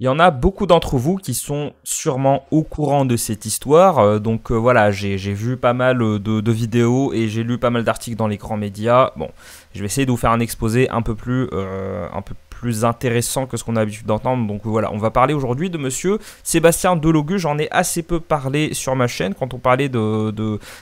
Il y en a beaucoup d'entre vous qui sont sûrement au courant de cette histoire. Euh, donc euh, voilà, j'ai vu pas mal euh, de, vidéos et j'ai lu pas mal d'articles dans les grands médias. Bon, je vais essayer de vous faire un exposé un peu plus, euh, un peu plus intéressant que ce qu'on a l'habitude d'entendre. Donc voilà, on va parler aujourd'hui de monsieur Sébastien Delogu. J'en ai assez peu parlé sur ma chaîne. Quand on parlait de,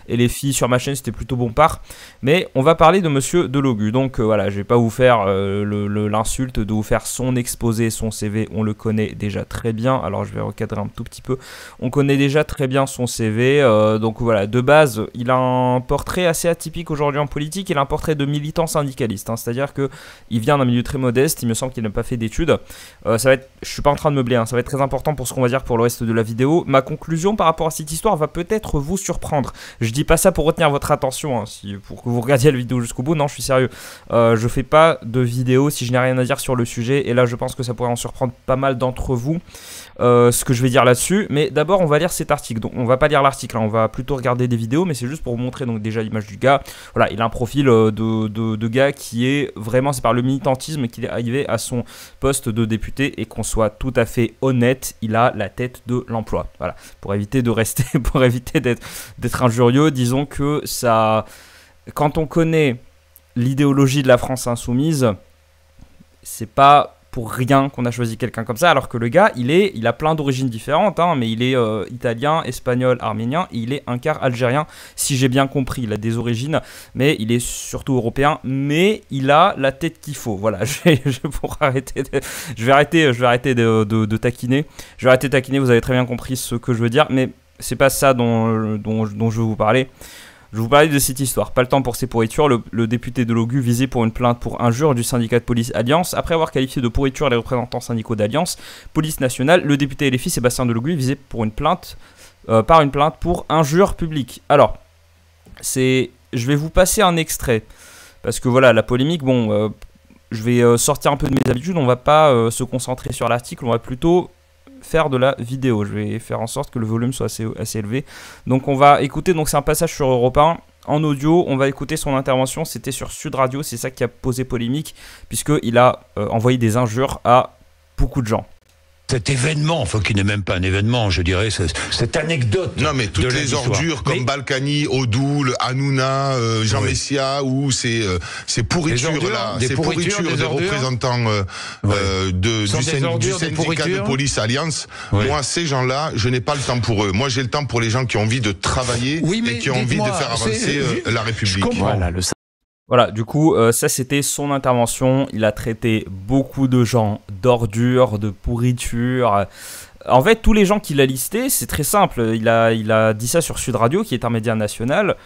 les filles sur ma chaîne, c'était plutôt bon part. Mais on va parler de monsieur Delogu. Donc euh, voilà, je vais pas vous faire euh, l'insulte de vous faire son exposé, son CV. On le connaît déjà très bien. Alors je vais recadrer un tout petit peu. On connaît déjà très bien son CV. Euh, donc voilà, de base, il a un portrait assez atypique aujourd'hui en politique. Il a un portrait de militant syndicaliste. Hein. C'est-à-dire que il vient d'un milieu très modeste. Il me semble qui n'a pas fait d'études. Euh, ça va être, je suis pas en train de meubler, hein, ça va être très important pour ce qu'on va dire pour le reste de la vidéo. Ma conclusion par rapport à cette histoire va peut-être vous surprendre. Je dis pas ça pour retenir votre attention, hein, pour que vous regardiez la vidéo jusqu'au bout. Non, je suis sérieux. Euh, je fais pas de vidéo si je n'ai rien à dire sur le sujet. Et là, je pense que ça pourrait en surprendre pas mal d'entre vous. Euh, ce que je vais dire là-dessus. Mais d'abord, on va lire cet article. Donc, on va pas lire l'article, hein, on va plutôt regarder des vidéos, mais c'est juste pour vous montrer donc déjà l'image du gars. Voilà, il a un profil euh, de gars qui est vraiment, c'est par le militantisme qu'il est arrivé à son poste de député et qu'on soit tout à fait honnête, il a la tête de l'emploi. Voilà. Pour éviter de rester, pour éviter d'être injurieux, disons que ça. Quand on connaît l'idéologie de la France insoumise, c'est pas pour rien qu'on a choisi quelqu'un comme ça, alors que le gars, il est, il a plein d'origines différentes, hein, mais il est euh, italien, espagnol, arménien, et il est un quart algérien, si j'ai bien compris. Il a des origines, mais il est surtout européen, mais il a la tête qu'il faut. Voilà, je vais, arrêter, de, je vais arrêter, je vais arrêter de, taquiner. Je vais arrêter de taquiner. Vous avez très bien compris ce que je veux dire, mais c'est pas ça dont, dont, dont je veux vous parler. Je vous parlais de cette histoire. Pas le temps pour ces pourritures. Le, député de l'OGU visé pour une plainte pour injure du syndicat de police Alliance. Après avoir qualifié de pourriture les représentants syndicaux d'Alliance, Police Nationale, le député LFI Sébastien de l'OGU visé pour une plainte, euh, par une plainte pour injure publique. Alors, c'est. Je vais vous passer un extrait. Parce que voilà, la polémique, bon. Euh, je vais euh, sortir un peu de mes habitudes, on va pas se concentrer sur l'article, on va plutôt faire de la vidéo. Je vais faire en sorte que le volume soit assez, élevé. Donc on va écouter, donc c'est un passage sur Europe 1 en audio. On va écouter son intervention. C'était sur Sud Radio. C'est ça qui a posé polémique, puisqu'il a euh, envoyé des injures à beaucoup de gens cet événement, enfin qui n'est même pas un événement, je dirais, cette anecdote. Non, mais toutes de les ordures comme Balkany, Odoul, Hanouna, euh, Jean Messia, ou ces, euh, ces pourritures là, ces pourritures, des, représentants euh, de, du, du, syndicat de police Alliance. Moi, ces gens-là, je n'ai pas le temps pour eux. Moi, j'ai le temps pour les gens qui ont envie de travailler et qui ont envie de faire avancer la République. Voilà, du coup, euh, ça c'était son intervention. Il a traité beaucoup de gens d'ordures, de pourriture. En fait, tous les gens qu'il a listés, c'est très simple. Il a, il a dit ça sur Sud Radio, qui est un média national.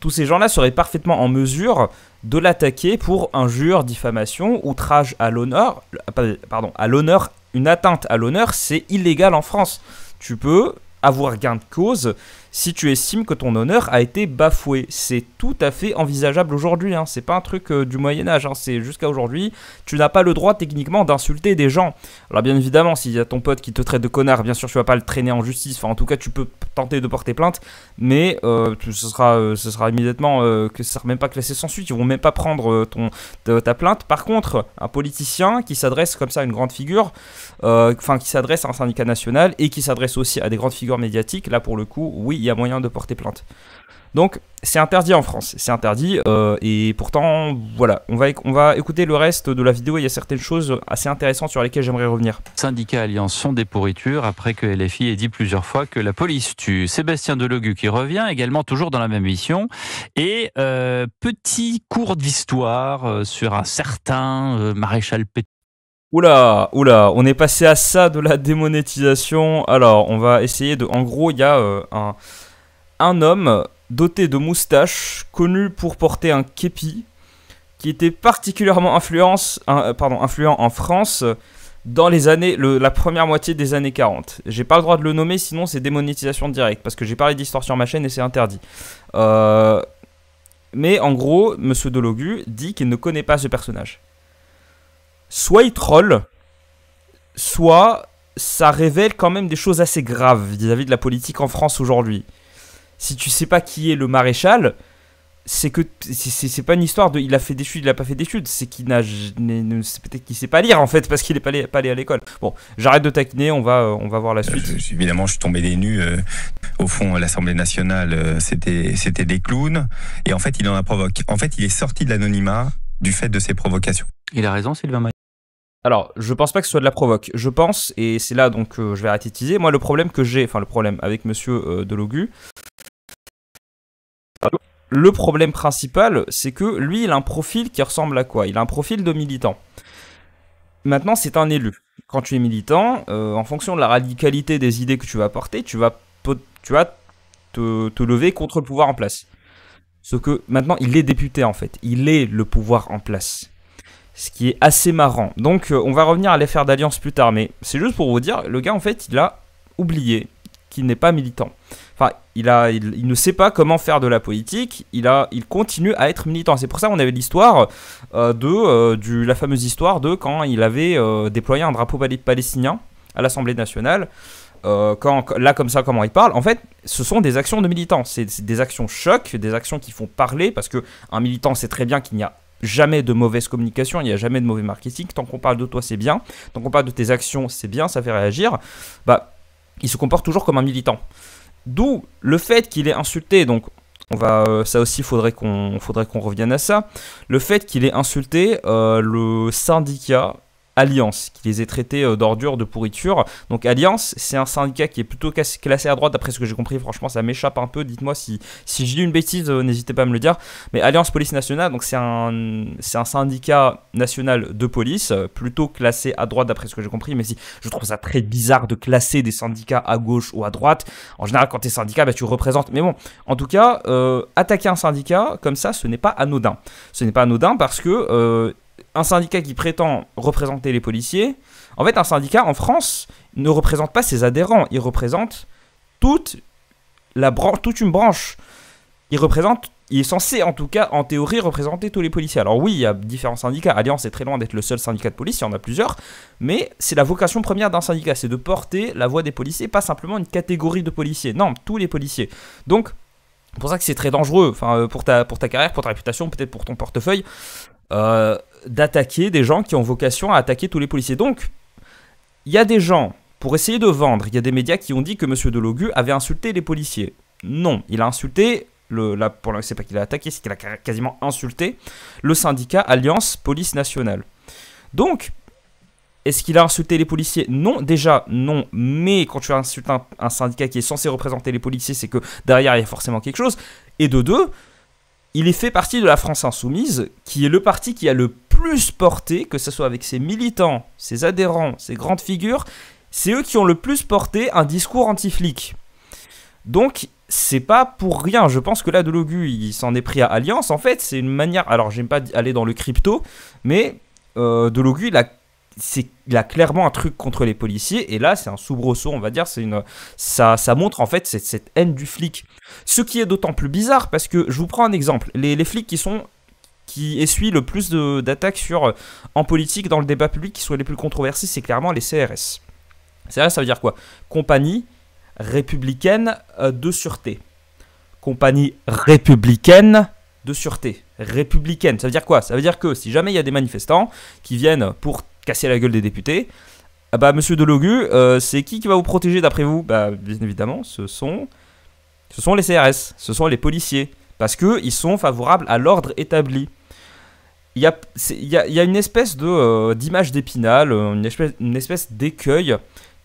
Tous ces gens-là seraient parfaitement en mesure de l'attaquer pour injure, diffamation, outrage à l'honneur. Euh, pardon, à l'honneur, une atteinte à l'honneur, c'est illégal en France. Tu peux avoir gain de cause si tu estimes que ton honneur a été bafoué. C'est tout à fait envisageable aujourd'hui, hein. c'est pas un truc euh, du Moyen Âge, hein. c'est jusqu'à aujourd'hui, tu n'as pas le droit techniquement d'insulter des gens. Alors bien évidemment, s'il y a ton pote qui te traite de connard, bien sûr tu vas pas le traîner en justice, enfin en tout cas tu peux tenter de porter plainte, mais euh, ce, sera, euh, ce sera immédiatement que ça sera même pas classé sans suite, ils vont même pas prendre ton, ta, ta, plainte. Par contre, un politicien qui s'adresse comme ça à une grande figure, enfin qui s'adresse à un syndicat national et qui s'adresse aussi à des grandes figures médiatiques, là pour le coup, oui, y a moyen de porter plainte. Donc c'est interdit en France, c'est interdit, euh, et pourtant voilà, on va, on va écouter le reste de la vidéo, il y a certaines choses assez intéressantes sur lesquelles j'aimerais revenir. Syndicat Alliance sont des pourritures après que LFI ait dit plusieurs fois que la police tue. Sébastien Delogu qui revient également toujours dans la même mission, et euh, petit cours d'histoire euh, sur un certain maréchal Oula, oula, on est passé à ça de la démonétisation. Alors, on va essayer de. En gros, il y a euh, un, un homme doté de moustache, connu pour porter un képi, qui était particulièrement euh, pardon, influent en France dans les années, la première moitié des années 40. J'ai pas le droit de le nommer, sinon c'est démonétisation directe, parce que j'ai parlé d'histoire sur ma chaîne et c'est interdit. Euh, mais en gros, Monsieur Delogu dit qu'il ne connaît pas ce personnage soit il troll, soit ça révèle quand même des choses assez graves vis-à-vis de la politique en France aujourd'hui. Si tu sais pas qui est le maréchal, c'est que c'est pas une histoire de il a fait des chutes, il a pas fait des chutes, c'est qu'il n'a peut-être qu'il sait pas lire en fait parce qu'il est pas allé, à l'école. Bon, j'arrête de taquiner, on va euh, on va voir la euh, suite. évidemment, je suis tombé des nues. Euh, au fond, l'Assemblée nationale, c'était c'était des clowns et en fait, il en a provoqué. En fait, il est sorti de l'anonymat du fait de ses provocations. Il a raison, Sylvain le alors, je pense pas que ce soit de la provoque. Je pense, et c'est là donc euh, je vais arrêter moi le problème que j'ai, enfin le problème avec monsieur euh, Delogu, le problème principal, c'est que lui, il a un profil qui ressemble à quoi Il a un profil de militant. Maintenant, c'est un élu. Quand tu es militant, euh, en fonction de la radicalité des idées que tu vas porter, tu vas, tu vas te, te lever contre le pouvoir en place. Ce que maintenant, il est député en fait. Il est le pouvoir en place ce qui est assez marrant. Donc euh, on va revenir à l'affaire d'alliance plus tard, mais c'est juste pour vous dire, le gars en fait il a oublié qu'il n'est pas militant. Enfin, il, a, il, ne sait pas comment faire de la politique, il, a, il continue à être militant. C'est pour ça qu'on avait l'histoire euh, de euh, du, la fameuse histoire de quand il avait déployé un drapeau palestinien à l'Assemblée nationale. quand, là, comme ça, comment il parle, en fait, ce sont des actions de militants. C'est des actions choc, des actions qui font parler, parce que un militant sait très bien qu'il n'y a jamais de mauvaise communication, il n'y a jamais de mauvais marketing. Tant qu'on parle de toi, c'est bien. Tant qu'on parle de tes actions, c'est bien, ça fait réagir. Bah, il se comporte toujours comme un militant. D'où le fait qu'il ait insulté, donc on va, euh, ça aussi faudrait qu'on faudrait qu'on revienne à ça, le fait qu'il ait insulté euh, le syndicat Alliance, qui les ait traités euh, d'ordures, de pourriture. Donc Alliance, c'est un syndicat qui est plutôt classé à droite, d'après ce que j'ai compris. Franchement, ça m'échappe un peu. Dites-moi si, je j'ai une bêtise, euh, n'hésitez pas à me le dire. Mais Alliance Police Nationale, donc c'est un, syndicat national de police, euh, plutôt classé à droite, d'après ce que j'ai compris. Mais si, je trouve ça très bizarre de classer des syndicats à gauche ou à droite. En général, quand tu es syndicat, bah, tu représentes. Mais bon, en tout cas, attaquer un syndicat comme ça, ce n'est pas anodin. Ce n'est pas anodin parce que un syndicat qui prétend représenter les policiers, en fait, un syndicat en France ne représente pas ses adhérents, il représente toute, la toute une branche. Il représente, il est censé en tout cas, en théorie, représenter tous les policiers. Alors oui, il y a différents syndicats. Alliance est très loin d'être le seul syndicat de police, il y en a plusieurs, mais c'est la vocation première d'un syndicat, c'est de porter la voix des policiers, pas simplement une catégorie de policiers. Non, tous les policiers. Donc, c'est pour ça que c'est très dangereux, enfin, euh, pour ta, carrière, pour ta réputation, peut-être pour ton portefeuille. Euh, d'attaquer des gens qui ont vocation à attaquer tous les policiers. Donc, il y a des gens, pour essayer de vendre, il y a des médias qui ont dit que M. Delogu avait insulté les policiers. Non, il a insulté, le, là, pour c'est pas qu'il a attaqué, c'est qu'il a quasiment insulté le syndicat Alliance Police Nationale. Donc, est-ce qu'il a insulté les policiers Non, déjà, non. Mais quand tu insultes un, un syndicat qui est censé représenter les policiers, c'est que derrière, il y a forcément quelque chose. Et de deux, il est fait partie de la France Insoumise, qui est le parti qui a le plus porté, que ce soit avec ses militants, ses adhérents, ses grandes figures, c'est eux qui ont le plus porté un discours anti-flic. Donc, c'est pas pour rien. Je pense que là, de Logu, il s'en est pris à Alliance. En fait, c'est une manière. Alors, j'aime pas aller dans le crypto, mais euh, de Logu, il a a clairement un truc contre les policiers et là c'est un soubresaut on va dire c'est une ça, montre en fait cette, haine du flic ce qui est d'autant plus bizarre parce que je vous prends un exemple les flics qui sont qui essuie le plus d'attaques sur euh, en politique dans le débat public qui sont les plus controversés, c'est clairement les CRS. CRS, ça veut dire quoi Compagnie républicaine euh, de sûreté. Compagnie républicaine de sûreté. Républicaine, ça veut dire quoi Ça veut dire que si jamais il y a des manifestants qui viennent pour casser la gueule des députés, ah bah monsieur Delogu, euh, c'est qui qui va vous protéger d'après vous Bah bien évidemment, ce sont ce sont les CRS, ce sont les policiers parce que ils sont favorables à l'ordre établi il y a, une espèce de euh, d'image d'épinal, euh, une espèce, d'écueil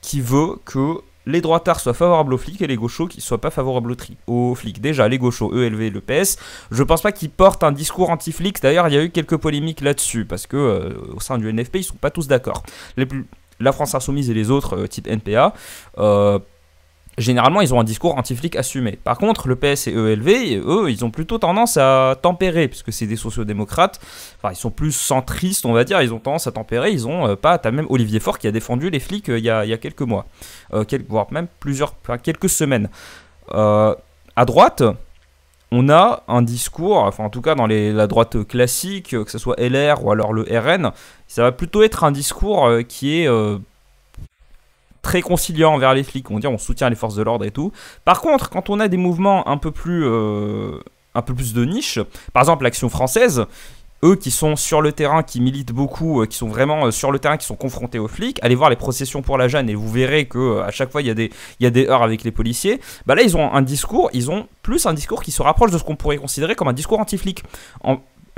qui veut que les droitards soient favorables aux flics et les gauchos qui soient pas favorables aux, flics. Déjà, les gauchos, ELV, le PS, je pense pas qu'ils portent un discours anti-flics. D'ailleurs, il y a eu quelques polémiques là-dessus, parce que euh, au sein du NFP, ils ne sont pas tous d'accord. La France Insoumise et les autres, type NPA, généralement, ils ont un discours anti-flic assumé. Par contre, le PS et ELV, eux, ils ont plutôt tendance à tempérer, puisque c'est des sociodémocrates. Enfin, ils sont plus centristes, on va dire. Ils ont tendance à tempérer. Ils ont euh, pas. T'as même Olivier Faure qui a défendu les flics euh, il, y, a, quelques mois, euh, voire même plusieurs, quelques semaines. à droite. On a un discours, enfin en tout cas dans la droite classique, que ce soit LR ou alors le RN, ça va plutôt être un discours qui est très conciliant envers les flics, on dit on soutient les forces de l'ordre et tout. Par contre, quand on a des mouvements un peu plus, euh, un peu plus de niche, par exemple l'Action française, eux qui sont sur le terrain, qui militent beaucoup, euh, qui sont vraiment euh, sur le terrain, qui sont confrontés aux flics, allez voir les processions pour la jeune et vous verrez que à chaque fois il y a des, il y des heures avec les policiers. Bah là ils ont un discours, ils ont plus un discours qui se rapproche de ce qu'on pourrait considérer comme un discours anti-flic,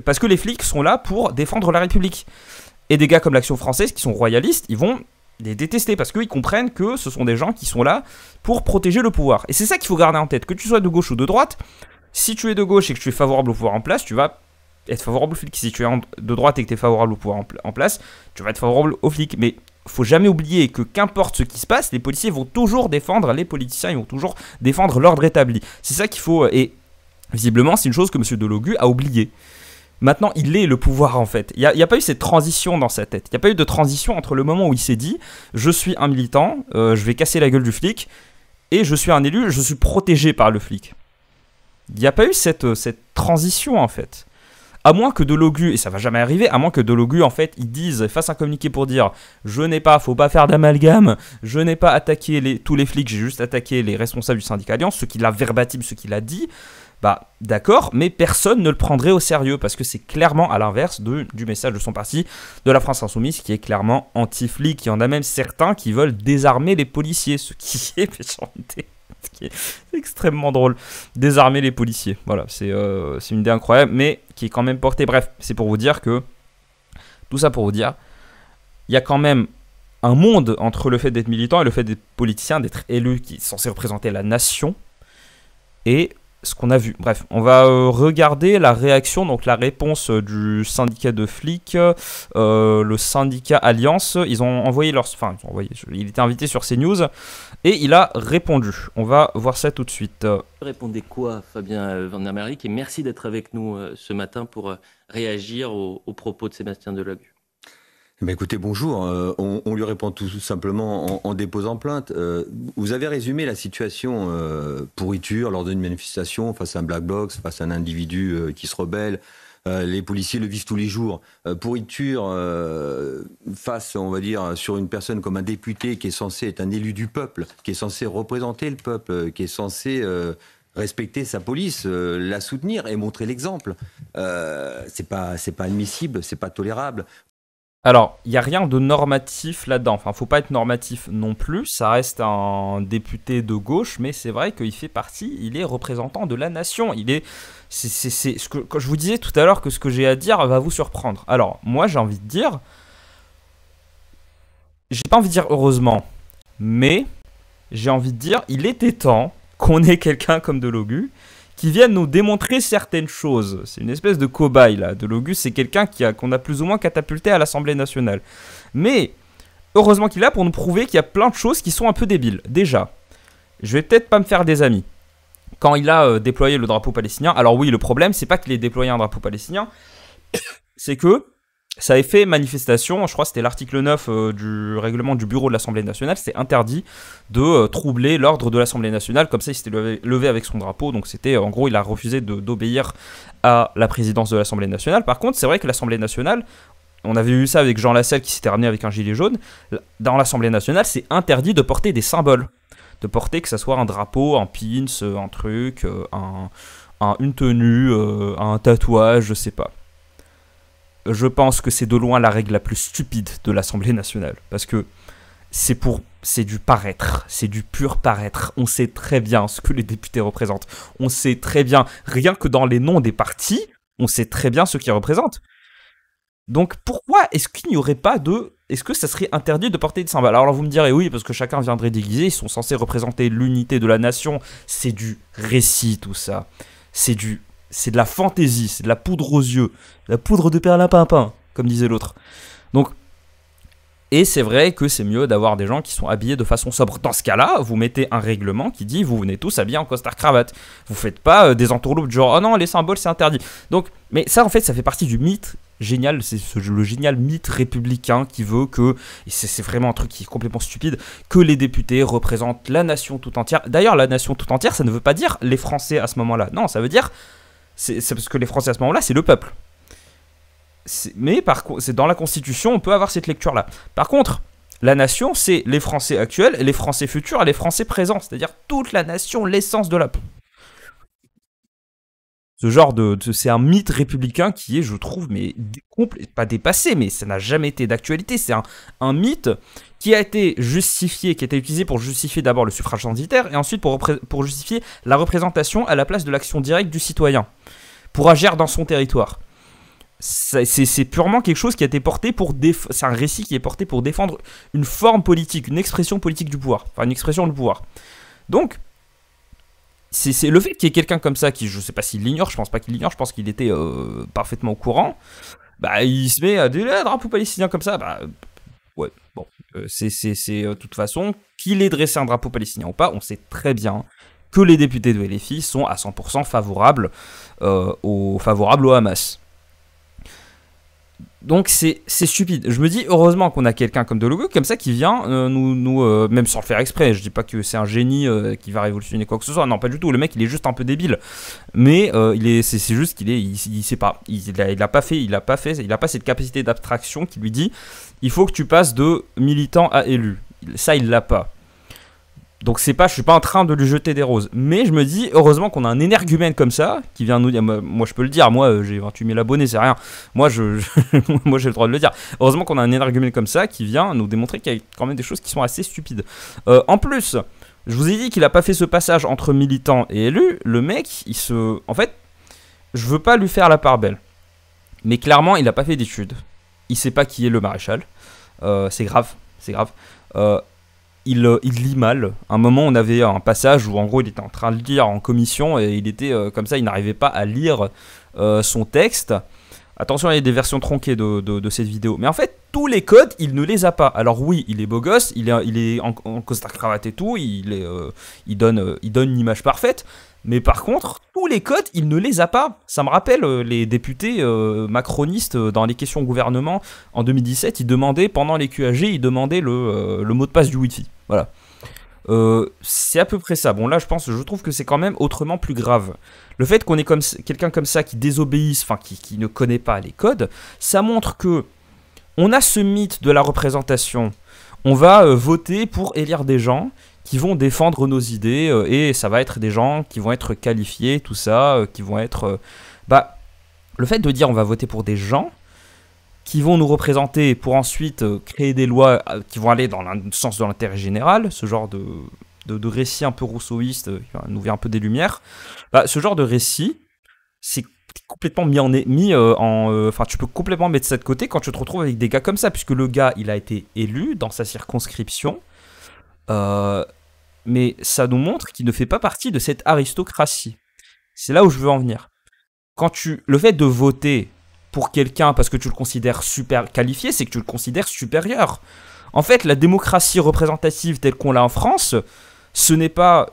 parce que les flics sont là pour défendre la République. Et des gars comme l'Action française qui sont royalistes, ils vont les détester parce qu'ils comprennent que ce sont des gens qui sont là pour protéger le pouvoir. Et c'est ça qu'il faut garder en tête, que tu sois de gauche ou de droite, si tu es de gauche et que tu es favorable au pouvoir en place, tu vas être favorable au flic. Si tu es de droite et que tu es favorable au pouvoir en, place, tu vas être favorable au flic. Mais faut jamais oublier que qu'importe ce qui se passe, les policiers vont toujours défendre les politiciens, ils vont toujours défendre l'ordre établi. C'est ça qu'il faut, euh, et visiblement c'est une chose que M. Delogu a oubliée. Maintenant, il est le pouvoir en fait. Il n'y a, pas eu cette transition dans sa tête. Il n'y a pas eu de transition entre le moment où il s'est dit je suis un militant, euh, je vais casser la gueule du flic, et je suis un élu, je suis protégé par le flic. Il n'y a pas eu euh, cette, transition en fait. À moins que de Delogu, et ça va jamais arriver, à moins que de Delogu, en fait, ils disent, fasse un communiqué pour dire Je n'ai pas, faut pas faire d'amalgame, je n'ai pas attaqué tous les flics, j'ai juste attaqué les responsables du syndicat Alliance, ce qu'il a verbatim, ce qu'il a dit. Bah d'accord, mais personne ne le prendrait au sérieux parce que c'est clairement à l'inverse du message de son parti de la France insoumise qui est clairement anti-flic. Il y en a même certains qui veulent désarmer les policiers, ce qui est extrêmement drôle. Désarmer les policiers. Voilà, euh, c'est une idée incroyable, mais qui est quand même portée. Bref, c'est pour vous dire que. Tout ça pour vous dire, il y a quand même un monde entre le fait d'être militant et le fait d'être politicien, d'être élu, qui est censé représenter la nation. Et ce qu'on a vu. Bref, on va euh, regarder la réaction, donc la réponse euh, du syndicat de flics, euh, le syndicat Alliance. Ils ont envoyé leur... Enfin, il était invité sur CNews et il a répondu. On va voir ça tout de suite. Répondez quoi, Fabien Van Et merci d'être avec nous ce matin pour réagir aux, propos de Sébastien delague. Mais écoutez, bonjour. Euh, on, lui répond tout simplement en, déposant plainte. Euh, vous avez résumé la situation euh, pourriture lors d'une manifestation face à un black box, face à un individu qui se rebelle. les policiers le vivent tous les jours. pourriture face, on va dire, sur une personne comme un député qui est censé être un élu du peuple, qui est censé représenter le peuple, qui est censé respecter sa police, la soutenir et montrer l'exemple. Euh, c'est pas c'est pas admissible, c'est pas tolérable. Alors, il n'y a rien de normatif là-dedans. Enfin, faut pas être normatif non plus. Ça reste un député de gauche, mais c'est vrai qu'il fait partie, il est représentant de la nation. Il est. C'est, c'est, ce que je vous disais tout à l'heure que ce que j'ai à dire va vous surprendre. Alors, moi, j'ai envie de dire. J'ai pas envie de dire heureusement, mais j'ai envie de dire il était temps qu'on ait quelqu'un comme de l'Ogu qui viennent nous démontrer certaines choses. C'est une espèce de cobaye là. De Logus, c'est quelqu'un qu'on a, a plus ou moins catapulté à l'Assemblée nationale. Mais heureusement qu'il est là pour nous prouver qu'il y a plein de choses qui sont un peu débiles. Déjà, je vais peut-être pas me faire des amis. Quand il a euh, déployé le drapeau palestinien, alors oui, le problème, c'est pas qu'il ait déployé un drapeau palestinien, c'est que ça a fait manifestation, je crois que c'était l'article 9 euh, du règlement du bureau de l'Assemblée nationale, c'était interdit de euh, troubler l'ordre de l'Assemblée nationale, comme ça il s'était levé, avec son drapeau, donc c'était en gros il a refusé d'obéir à la présidence de l'Assemblée nationale. Par contre c'est vrai que l'Assemblée nationale, on avait eu ça avec Jean Lassalle qui s'était terminé avec un gilet jaune, dans l'Assemblée nationale c'est interdit de porter des symboles, de porter que ce soit un drapeau, un pins, euh, un truc, une tenue, un tatouage, je sais pas je pense que c'est de loin la règle la plus stupide de l'Assemblée nationale. Parce que c'est pour c'est du paraître, c'est du pur paraître. On sait très bien ce que les députés représentent. On sait très bien, rien que dans les noms des partis, on sait très bien ce qu'ils représentent. Donc pourquoi est-ce qu'il n'y aurait pas de... Est-ce que ça serait interdit de porter des cymbales Alors vous me direz oui, parce que chacun viendrait déguisé, ils sont censés représenter l'unité de la nation. C'est du récit tout ça. C'est du c'est de la fantaisie, c'est de la poudre aux yeux, de la poudre de perlimpinpin, comme disait l'autre. Donc, et c'est vrai que c'est mieux d'avoir des gens qui sont habillés de façon sobre. Dans ce cas-là, vous mettez un règlement qui dit vous venez tous habillés en costard cravate. Vous faites pas euh, des entourloupes genre oh non les symboles c'est interdit. Donc, mais ça en fait ça fait partie du mythe génial, c'est le génial mythe républicain qui veut que, et c'est vraiment un truc qui est complètement stupide, que les députés représentent la nation tout entière. D'ailleurs, la nation tout entière, ça ne veut pas dire les Français à ce moment-là. Non, ça veut dire c'est parce que les Français à ce moment-là, c'est le peuple. Mais par c'est dans la Constitution, on peut avoir cette lecture-là. Par contre, la nation, c'est les Français actuels, les Français futurs et les Français présents, c'est-à-dire toute la nation, l'essence de la. Ce genre de, c'est un mythe républicain qui est, je trouve, mais pas dépassé, mais ça n'a jamais été d'actualité. C'est un, un mythe qui a été justifié, qui a été utilisé pour justifier d'abord le suffrage censitaire et ensuite pour, justifier la représentation à la place de l'action directe du citoyen pour agir dans son territoire. C'est purement quelque chose qui a été porté pour défendre, c'est un récit qui est porté pour défendre une forme politique, une expression politique du pouvoir, enfin une expression du pouvoir. Donc c'est le fait qu'il y ait quelqu'un comme ça qui je sais pas s'il l'ignore, je pense pas qu'il l'ignore, je pense qu'il était euh, parfaitement au courant. Bah il se met à dire ah, drapeau palestinien comme ça, bah ouais, Bon, euh, c'est de euh, toute façon, qu'il ait dressé un drapeau palestinien ou pas, on sait très bien que les députés de LFI sont à 100% favorables, euh, au, favorables au Hamas. Donc c'est stupide. Je me dis heureusement qu'on a quelqu'un comme Delogo comme ça qui vient euh, nous, nous euh, même sans le faire exprès. Je dis pas que c'est un génie euh, qui va révolutionner quoi que ce soit. Non, pas du tout. Le mec il est juste un peu débile, mais il est c'est juste qu'il est il, sait pas. Il, il, pas fait il a pas fait il a pas cette capacité d'abstraction qui lui dit il faut que tu passes de militant à élu. Ça il l'a pas. Donc c'est pas, je suis pas en train de lui jeter des roses. Mais je me dis, heureusement qu'on a un énergumène comme ça, qui vient nous dire, moi je peux le dire, moi euh, j'ai 28 000 abonnés, c'est rien. Moi je, moi j'ai le droit de le dire. Heureusement qu'on a un énergumène comme ça, qui vient nous démontrer qu'il y a quand même des choses qui sont assez stupides. Euh, en plus, je vous ai dit qu'il a pas fait ce passage entre militant et élu. Le mec, il se... En fait, je veux pas lui faire la part belle. Mais clairement, il n'a pas fait d'études. Il sait pas qui est le maréchal. Euh, c'est grave, c'est grave. Euh, il, lit mal. un moment, on avait un passage où en gros, il était en train de lire en commission et il était euh, comme ça, il n'arrivait pas à lire euh, son texte. Attention, il y a des versions tronquées de, cette vidéo. Mais en fait, tous les codes, il ne les a pas. Alors oui, il est beau gosse, il est, il est en, costard cravate et tout, il, est, il, donne, il donne une image parfaite. Mais par contre, tous les codes, il ne les a pas. Ça me rappelle les députés macronistes dans les questions au gouvernement en 2017. Ils demandaient, pendant les QAG, ils demandaient le, le mot de passe du Wi-Fi. Voilà. Euh, c'est à peu près ça. Bon, là, je pense, je trouve que c'est quand même autrement plus grave. Le fait qu'on ait comme, quelqu'un comme ça qui désobéisse, enfin, qui, ne connaît pas les codes, ça montre que on a ce mythe de la représentation. On va euh, voter pour élire des gens qui vont défendre nos idées euh, et ça va être des gens qui vont être qualifiés, tout ça, qui vont être. bah, le fait de dire on va voter pour des gens, qui vont nous représenter pour ensuite euh, créer des lois euh, qui vont aller dans le sens de l'intérêt général, ce genre de, de, récit un peu rousseauiste euh, qui nous vient un peu des Lumières, bah, ce genre de récit, c'est complètement mis en mis en enfin tu peux complètement mettre ça de côté quand tu te retrouves avec des gars comme ça puisque le gars il a été élu dans sa circonscription mais ça nous montre qu'il ne fait pas partie de cette aristocratie c'est là où je veux en venir quand tu le fait de voter pour quelqu'un parce que tu le considères super qualifié, c'est que tu le considères supérieur. En fait, la démocratie représentative telle qu'on l'a en France, ce n'est pas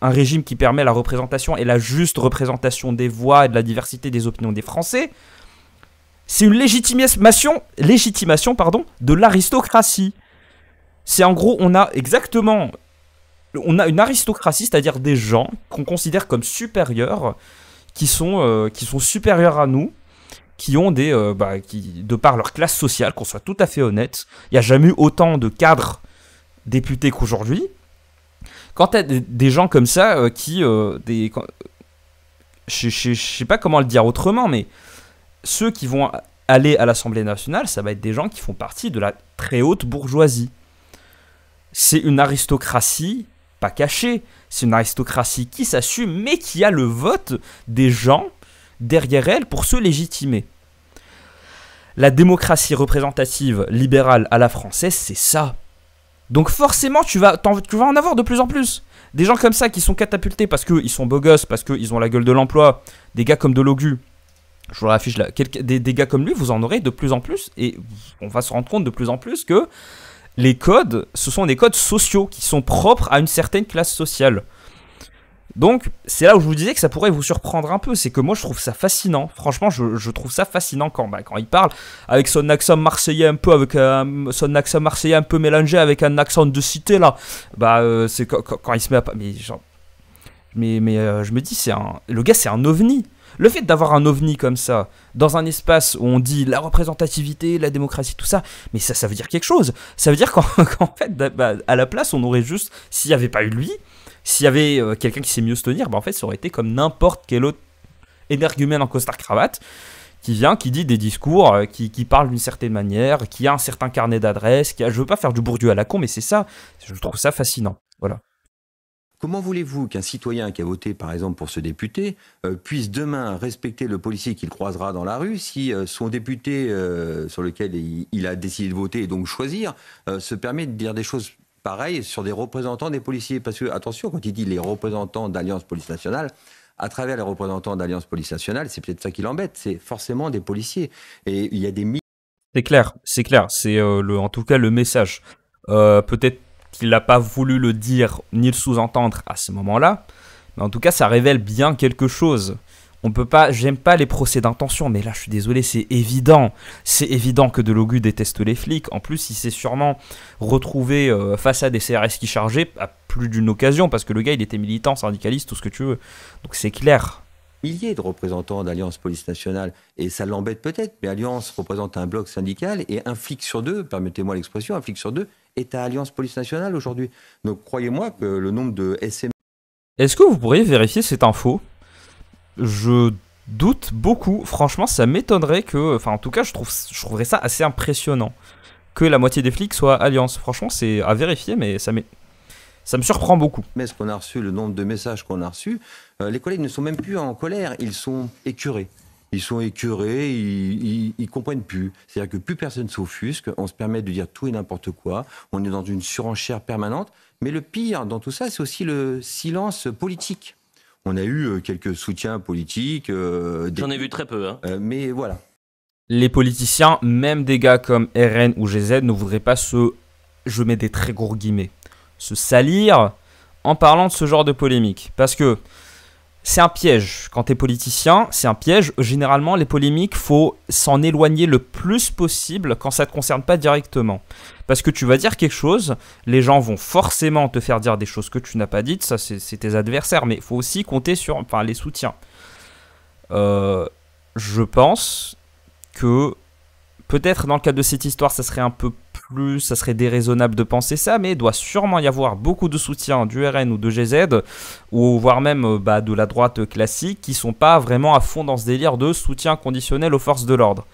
un régime qui permet la représentation et la juste représentation des voix et de la diversité des opinions des Français. C'est une légitimation, légitimation pardon, de l'aristocratie. C'est en gros, on a exactement on a une aristocratie, c'est-à-dire des gens qu'on considère comme supérieurs, qui sont, euh, qui sont supérieurs à nous, qui ont des, euh, bah, qui, de par leur classe sociale, qu'on soit tout à fait honnête, il n'y a jamais eu autant de cadres députés qu'aujourd'hui. Quand tu des, gens comme ça euh, qui, euh, des, je ne sais pas comment le dire autrement, mais ceux qui vont aller à l'Assemblée nationale, ça va être des gens qui font partie de la très haute bourgeoisie. C'est une aristocratie pas cachée, c'est une aristocratie qui s'assume, mais qui a le vote des gens derrière elle pour se légitimer. La démocratie représentative libérale à la française, c'est ça. Donc forcément, tu vas, en avoir de plus en plus. Des gens comme ça qui sont catapultés parce qu'ils sont beaux gosses, parce qu'ils ont la gueule de l'emploi, des gars comme Delogu, je vous l'affiche là, des, des, gars comme lui, vous en aurez de plus en plus, et on va se rendre compte de plus en plus que les codes, ce sont des codes sociaux qui sont propres à une certaine classe sociale. Donc, c'est là où je vous disais que ça pourrait vous surprendre un peu, c'est que moi je trouve ça fascinant. Franchement, je, trouve ça fascinant quand, bah, quand il parle avec son accent marseillais un peu, avec son accent marseillais un peu mélangé avec un accent de cité là. Bah, euh, c'est quand, il se met à. Mais, genre, mais, euh, je me dis, c'est Le gars, c'est un ovni. Le fait d'avoir un ovni comme ça, dans un espace où on dit la représentativité, la démocratie, tout ça, mais ça, ça veut dire quelque chose. Ça veut dire qu'en fait, bah, à la place, on aurait juste, s'il n'y avait pas eu lui, s'il y avait euh, quelqu'un qui sait mieux se tenir, bah, en fait, ça aurait été comme n'importe quel autre énergumène en costard-cravate qui vient, qui dit des discours, euh, qui, qui, parle d'une certaine manière, qui a un certain carnet d'adresses, qui a... Je veux pas faire du bourdieu à la con, mais c'est ça. Je trouve ça fascinant. Voilà. Comment voulez-vous qu'un citoyen qui a voté, par exemple, pour ce député, euh, puisse demain respecter le policier qu'il croisera dans la rue si son député sur lequel il, il, a décidé de voter et donc choisir se permet de dire des choses pareil sur des représentants des policiers. Parce que, attention, quand il dit les représentants d'Alliance Police Nationale, à travers les représentants d'Alliance Police Nationale, c'est peut-être ça qui l'embête, c'est forcément des policiers. Et il y a des... C'est clair, c'est clair, c'est euh, le, en tout cas le message. Euh, peut-être qu'il n'a pas voulu le dire ni le sous-entendre à ce moment-là, mais en tout cas ça révèle bien quelque chose. On peut pas, j'aime pas les procès d'intention, mais là je suis désolé, c'est évident. C'est évident que Delogu déteste les flics. En plus, il s'est sûrement retrouvé euh, face à des CRS qui chargeaient à plus d'une occasion, parce que le gars il était militant, syndicaliste, tout ce que tu veux. Donc c'est clair. Milliers de représentants d'Alliance Police Nationale, et ça l'embête peut-être, mais Alliance représente un bloc syndical, et un flic sur deux, permettez-moi l'expression, un flic sur deux est à Alliance Police Nationale aujourd'hui. Donc croyez-moi que le nombre de SM... Est-ce que vous pourriez vérifier cette info je doute beaucoup. Franchement, ça m'étonnerait que. Enfin, en tout cas, je, trouve, je trouverais ça assez impressionnant que la moitié des flics soient Alliance. Franchement, c'est à vérifier, mais ça ça me surprend beaucoup. Mais ce qu'on a reçu, le nombre de messages qu'on a reçus, euh, les collègues ne sont même plus en colère, ils sont écœurés. Ils sont écœurés, ils, ne comprennent plus. C'est-à-dire que plus personne s'offusque, on se permet de dire tout et n'importe quoi, on est dans une surenchère permanente. Mais le pire dans tout ça, c'est aussi le silence politique on a eu euh, quelques soutiens politiques. Euh, J'en ai vu très peu. Hein. Euh, mais voilà. Les politiciens, même des gars comme RN ou GZ, ne voudraient pas se, je mets des très gros guillemets, se salir en parlant de ce genre de polémique. Parce que c'est un piège. Quand t'es politicien, c'est un piège. Généralement, les polémiques, faut s'en éloigner le plus possible quand ça te concerne pas directement. Parce que tu vas dire quelque chose, les gens vont forcément te faire dire des choses que tu n'as pas dites, ça c'est tes adversaires, mais il faut aussi compter sur les soutiens. Euh, je pense que peut-être dans le cadre de cette histoire, ça serait un peu plus, ça serait déraisonnable de penser ça, mais il doit sûrement y avoir beaucoup de soutien du RN ou de GZ, ou voire même euh, bah, de la droite classique, qui sont pas vraiment à fond dans ce délire de soutien conditionnel aux forces de l'ordre.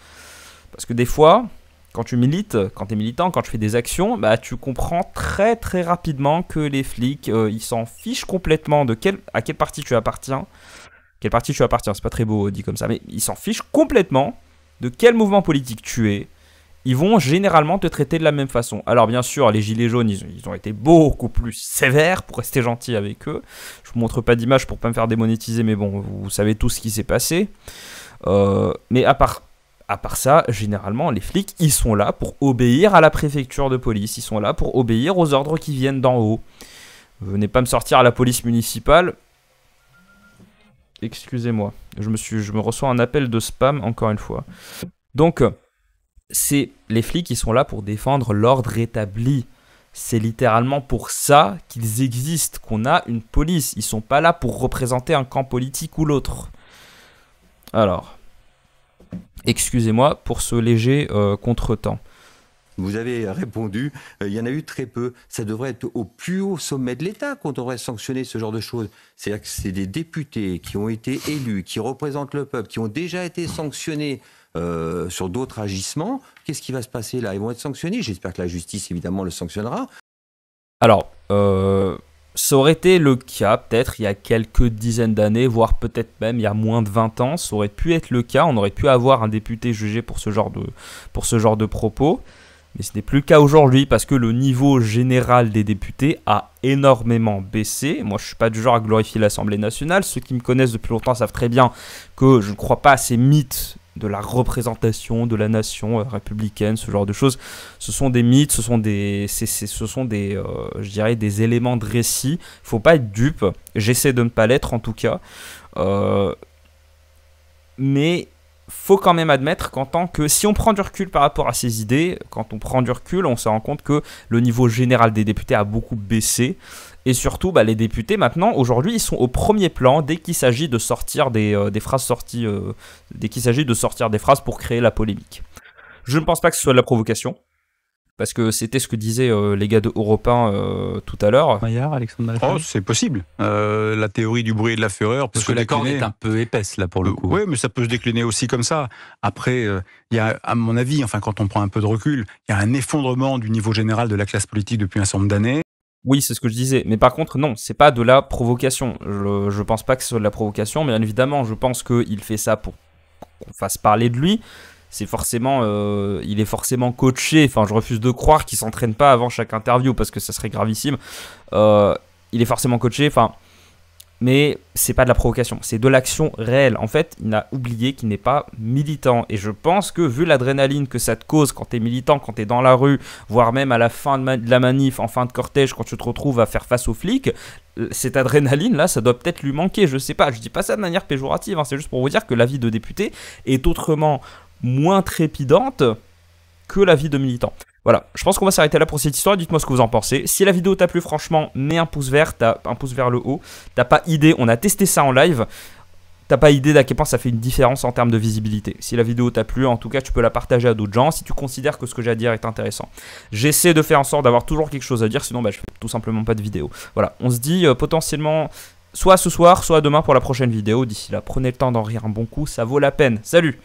Parce que des fois, quand tu milites, quand tu es militant, quand tu fais des actions, bah, tu comprends très très rapidement que les flics, euh, ils s'en fichent complètement de quel, à quelle parti tu appartiens. Quel parti tu appartiens, c'est pas très beau dit comme ça, mais ils s'en fichent complètement de quel mouvement politique tu es, ils vont généralement te traiter de la même façon. Alors bien sûr, les gilets jaunes, ils, ont été beaucoup plus sévères pour rester gentils avec eux. Je vous montre pas d'image pour pas me faire démonétiser, mais bon, vous savez tout ce qui s'est passé. Euh, mais à part, à part ça, généralement, les flics, ils sont là pour obéir à la préfecture de police. Ils sont là pour obéir aux ordres qui viennent d'en haut. Venez pas me sortir à la police municipale. Excusez-moi, je me je me reçois un appel de spam encore une fois. Donc c'est les flics qui sont là pour défendre l'ordre établi. C'est littéralement pour ça qu'ils existent, qu'on a une police. Ils sont pas là pour représenter un camp politique ou l'autre. Alors, excusez-moi pour ce léger euh, contretemps. Vous avez répondu, euh, il y en a eu très peu. Ça devrait être au plus haut sommet de l'État qu'on devrait sanctionner ce genre de choses. C'est-à-dire que c'est des députés qui ont été élus, qui représentent le peuple, qui ont déjà été sanctionnés euh, sur d'autres agissements. Qu'est-ce qui va se passer là Ils vont être sanctionnés. J'espère que la justice, évidemment, le sanctionnera. Alors, euh, ça aurait été le cas, peut-être, il y a quelques dizaines d'années, voire peut-être même il y a moins de 20 ans. Ça aurait pu être le cas. On aurait pu avoir un député jugé pour ce genre de, pour ce genre de propos. Mais ce n'est plus le cas aujourd'hui parce que le niveau général des députés a énormément baissé. Moi, je ne suis pas du genre à glorifier l'Assemblée nationale. Ceux qui me connaissent depuis longtemps savent très bien que je ne crois pas à ces mythes de la représentation de la nation euh, républicaine, ce genre de choses. Ce sont des mythes, ce sont des, ce sont des, euh, je dirais, des éléments de récit. Faut pas être dupe. J'essaie de ne pas l'être en tout cas. Euh, mais faut quand même admettre qu'en tant que si on prend du recul par rapport à ces idées, quand on prend du recul, on se rend compte que le niveau général des députés a beaucoup baissé. Et surtout, bah, les députés, maintenant, aujourd'hui, ils sont au premier plan dès qu'il s'agit de sortir des, euh, phrases sorties, euh, dès qu'il s'agit de sortir des phrases pour créer la polémique. Je ne pense pas que ce soit de la provocation. Parce que c'était ce que disaient euh, les gars de Europe 1, euh, tout à l'heure. Maillard, Alexandre oh, c'est possible. Euh, la théorie du bruit et de la fureur. Parce que la corde est un peu épaisse, là, pour le coup. Oui, mais ça peut se décliner aussi comme ça. Après, il y a, à mon avis, enfin, quand on prend un peu de recul, il y a un effondrement du niveau général de la classe politique depuis un certain nombre d'années. Oui, c'est ce que je disais. Mais par contre, non, c'est pas de la provocation. Je, je pense pas que ce soit de la provocation, mais bien évidemment, je pense qu'il fait ça pour qu'on fasse parler de lui c'est forcément, euh, il est forcément coaché. Enfin, je refuse de croire qu'il s'entraîne pas avant chaque interview parce que ça serait gravissime. Euh, il est forcément coaché. Enfin, mais c'est pas de la provocation, c'est de l'action réelle. En fait, il a oublié qu'il n'est pas militant. Et je pense que vu l'adrénaline que ça te cause quand t'es militant, quand t'es dans la rue, voire même à la fin de, la manif, en fin de cortège, quand tu te retrouves à faire face aux flics, euh, cette adrénaline là, ça doit peut-être lui manquer. Je sais pas. Je dis pas ça de manière péjorative. Hein. c'est juste pour vous dire que la vie de député est autrement moins trépidante que la vie de militant. Voilà, je pense qu'on va s'arrêter là pour cette histoire. Dites-moi ce que vous en pensez. Si la vidéo t'a plu, franchement, mets un pouce vert, un pouce vers le haut. T'as pas idée, on a testé ça en live. T'as pas idée d'à quel point ça fait une différence en termes de visibilité. Si la vidéo t'a plu, en tout cas, tu peux la partager à d'autres gens si tu considères que ce que j'ai à dire est intéressant. J'essaie de faire en sorte d'avoir toujours quelque chose à dire, sinon bah, je fais tout simplement pas de vidéo. Voilà, on se dit euh, potentiellement soit ce soir, soit demain pour la prochaine vidéo. D'ici là, prenez le temps d'en rire un bon coup, ça vaut la peine. Salut